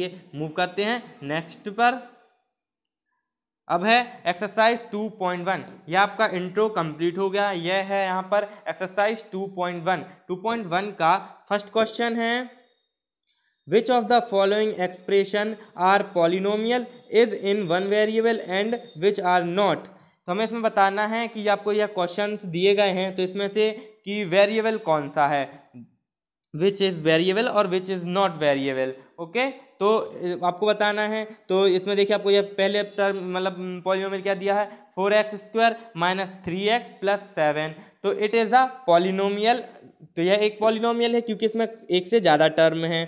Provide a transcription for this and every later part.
ये मूव करते हैं नेक्स्ट पर अब है एक्सरसाइज 2.1 यह आपका इंट्रो कंप्लीट हो गया यह है यहां पर एक्सरसाइज 2.1 2.1 का फर्स्ट क्वेश्चन है which of the following expression are polynomial is in one variable and which are not तो हमें इसमें बताना है कि आपको यह क्वेश्चन दिए गए हैं तो इसमें से कि वेरिएबल कौन सा है विच इज़ वेरिएबल और which is not variable okay तो आपको बताना है तो इसमें देखिए आपको ये पहले टर्म मतलब पॉलिनोमियल क्या दिया है four x square minus three x plus seven तो इट इज़ अ पॉलिनोमियल तो यह एक पॉलिनोमियल है क्योंकि इसमें एक से ज़्यादा टर्म है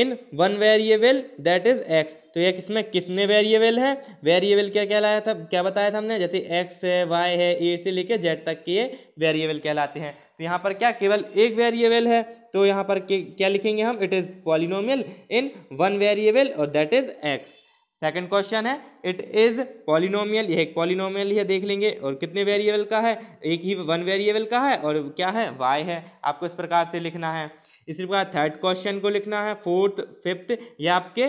in one variable that is x तो ये किसमें किसने वेरिएबल है वेरिएबल क्या कहलाया था क्या बताया था हमने जैसे एक्स है वाई है ए से लेके जेड तक के वेरिएबल कहलाते हैं तो यहाँ पर क्या केवल एक वेरिएबल है तो यहाँ पर क्या लिखेंगे हम it is polynomial in one variable और that is x second question है इट इज पॉलिनोमियल यह एक पॉलिनोमियल है देख लेंगे और कितने वेरिएबल का है एक ही वन वेरिएबल का है और क्या है वाई है आपको इस प्रकार से लिखना है इसी प्रकार थर्ड क्वेश्चन को लिखना है फोर्थ फिफ्थ ये आपके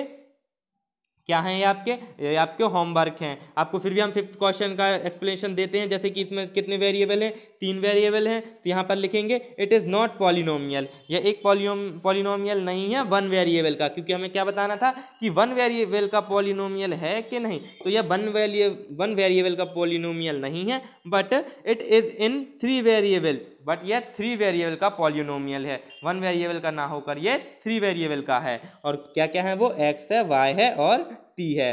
क्या हैं ये आपके ये आपके होमवर्क हैं आपको फिर भी हम फिफ्थ क्वेश्चन का एक्सप्लेनेशन देते हैं जैसे कि इसमें कितने वेरिएबल हैं तीन वेरिएबल हैं तो यहाँ पर लिखेंगे इट इज़ नॉट पॉलिनोमियल यह एक पॉलिनोम पॉलिनोमियल नहीं है वन वेरिएबल का क्योंकि हमें क्या बताना था कि वन वेरिएबल का पॉलिनोमियल है कि नहीं तो यह वन वेरिए वन वेरिएबल का पॉलिनोमियल नहीं है but it is in three variable but ये थ्री वेरिएबल का पॉलिनोमियल है वन वेरिएबल का ना होकर ये थ्री वेरिएबल का है और क्या क्या है वो एक्स है वाई है और टी है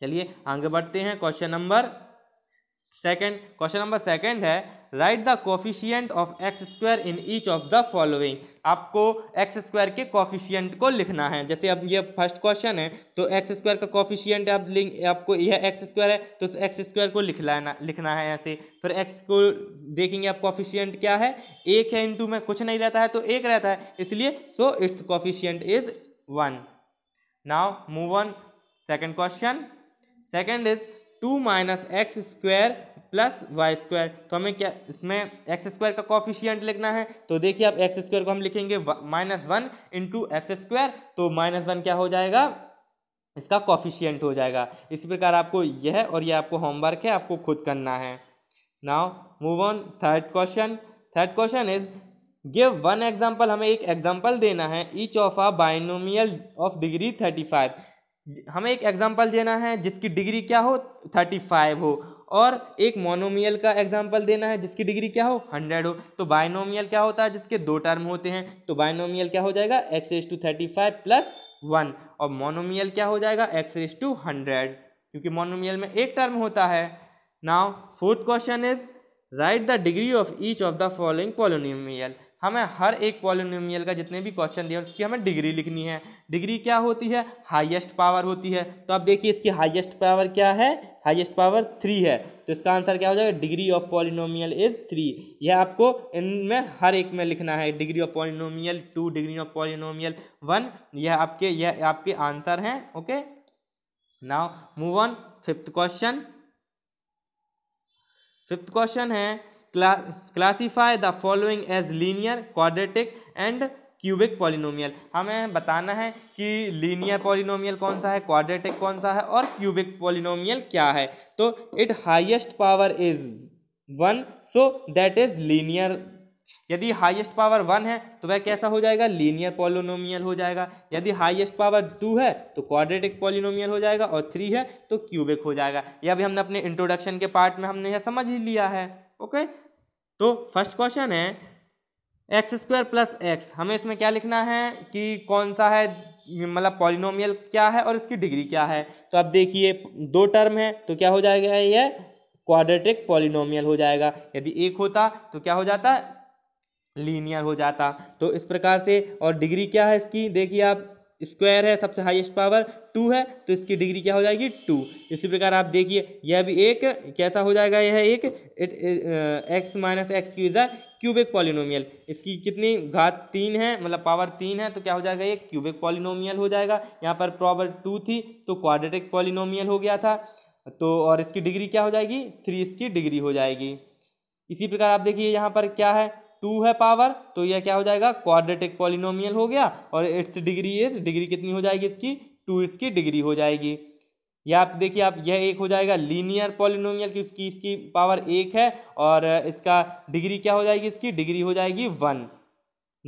चलिए आगे बढ़ते हैं question number second question number second है write the coefficient of x square in each of the following आपको एक्स स्क्वायर के कोफिशियंट को लिखना है जैसे अब ये फर्स्ट क्वेश्चन है तो एक्स स्क्वायर का कोफिशियंट आप लिंक आपको यह एक्स स्क्वायर है तो एक्स स्क्वायर को लिख लाना लिखना है ऐसे फिर एक्स को देखेंगे आप कोफिशियंट क्या है एक है इंटू में कुछ नहीं रहता है तो एक रहता है इसलिए so its coefficient is one now move on second question second is two minus x square plus y square तो हमें क्या इसमें एक्स स्क्वायर का कॉफिशियंट लिखना है तो देखिए आप एक्स स्क्वायर को हम लिखेंगे minus one into x square तो माइनस वन क्या हो जाएगा इसका कॉफिशियंट हो जाएगा इसी प्रकार आपको यह और यह आपको होमवर्क है आपको खुद करना है now move on third question third question is give one example हमें एक एग्जाम्पल देना है each of a binomial of degree thirty five हमें एक एग्जाम्पल देना है जिसकी डिग्री क्या हो थर्टी फाइव हो और एक मोनोमियल का एग्जाम्पल देना है जिसकी डिग्री क्या हो हंड्रेड हो तो बाइनोमियल क्या होता है जिसके दो टर्म होते हैं तो बाइनोमियल क्या हो जाएगा x raise to thirty five plus one और मोनोमियल क्या हो जाएगा एक्स रेस टू हंड्रेड क्योंकि मोनोमियल में एक टर्म होता है now fourth question is write the degree of each of the following polynomial हमें हर एक पॉलिनोमियल का जितने भी क्वेश्चन दिए उसकी हमें डिग्री लिखनी है डिग्री क्या होती है हाईएस्ट पावर होती है तो आप देखिए इसकी हाईएस्ट पावर क्या है हाईएस्ट पावर थ्री है तो इसका आंसर क्या हो जाएगा degree of polynomial is three यह आपको इनमें हर एक में लिखना है degree of polynomial two degree of polynomial one यह आपके यह आपके आंसर हैं okay now move on fifth question fifth question है classify the following as linear quadratic and cubic polynomial हमें बताना है कि लीनियर पॉलिनोमियल कौन सा है क्वाड्रेटिक कौन सा है और क्यूबिक पॉलिनोमियल क्या है तो it highest power is one so that is linear यदि हाइएस्ट पावर वन है तो वह कैसा हो जाएगा लीनियर पॉलिनोमियल हो जाएगा यदि हाइएस्ट पावर टू है तो क्वाड्रेटिक पॉलिनोमियल हो जाएगा और थ्री है तो क्यूबिक हो जाएगा यह भी हमने अपने इंट्रोडक्शन के पार्ट में हमने यह समझ ही लिया है ओके तो फर्स्ट क्वेश्चन है एक्स स्क्वायर प्लस एक्स हमें इसमें क्या लिखना है कि कौन सा है मतलब पॉलिनोमियल क्या है और इसकी डिग्री क्या है तो अब देखिए दो टर्म है तो क्या हो जाएगा ये क्वाड्रेटिक पॉलिनोमियल हो जाएगा यदि एक होता तो क्या हो जाता लीनियर हो जाता तो इस प्रकार से और डिग्री क्या है इसकी देखिए आप स्क्वायर है सबसे हाईएस्ट पावर टू है तो इसकी डिग्री क्या हो जाएगी टू इसी प्रकार आप देखिए यह भी एक कैसा हो जाएगा यह एक एक्स माइनस एक्स की इज़ा क्यूबिक पॉलिनोमियल इसकी कितनी घात तीन है मतलब पावर तीन है तो क्या हो जाएगा ये क्यूबिक पॉलिनोमियल हो जाएगा यहाँ पर पावर टू थी तो क्वाड्रेटिक पॉलिनोमियल हो गया था तो और इसकी डिग्री क्या हो जाएगी थ्री इसकी डिग्री हो जाएगी इसी प्रकार आप देखिए यहाँ पर क्या है टू है पावर तो यह क्या हो जाएगा क्वाड्रेटिक पॉलिनोमियल हो गया और इट्स डिग्री इज डिग्री कितनी हो जाएगी इसकी टू इसकी डिग्री हो जाएगी या आप देखिए आप यह एक हो जाएगा लीनियर पॉलिनोमियल की उसकी इसकी पावर एक है और इसका डिग्री क्या हो जाएगी इसकी डिग्री हो जाएगी वन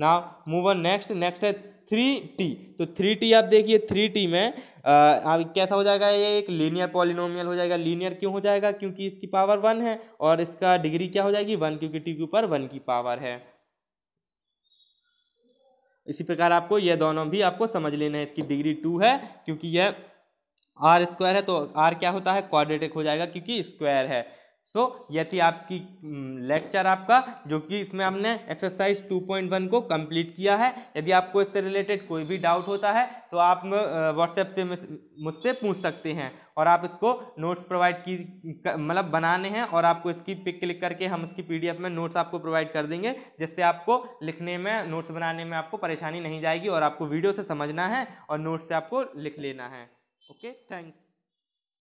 ना मूव ऑन नेक्स्ट नेक्स्ट है थ्री टी तो थ्री टी आप देखिए थ्री टी में आ, कैसा हो जाएगा ये एक लीनियर पॉलिनोमियल हो जाएगा लीनियर क्यों हो जाएगा क्योंकि इसकी पावर वन है और इसका डिग्री क्या हो जाएगी वन क्योंकि टी के ऊपर वन की पावर है इसी प्रकार आपको ये दोनों भी आपको समझ लेना है इसकी डिग्री टू है क्योंकि यह आर स्क्वायर है तो आर क्या होता है क्वाड्रेटिक हो जाएगा क्योंकि स्क्वायर है सो so, थी आपकी लेक्चर आपका जो कि इसमें हमने एक्सरसाइज 2.1 को कंप्लीट किया है यदि आपको इससे रिलेटेड कोई भी डाउट होता है तो आप व्हाट्सएप से मुझसे पूछ सकते हैं और आप इसको नोट्स प्रोवाइड की मतलब बनाने हैं और आपको इसकी पिक क्लिक करके हम इसकी पीडीएफ में नोट्स आपको प्रोवाइड कर देंगे जिससे आपको लिखने में नोट्स बनाने में आपको परेशानी नहीं जाएगी और आपको वीडियो से समझना है और नोट्स से आपको लिख लेना है ओके थैंक्स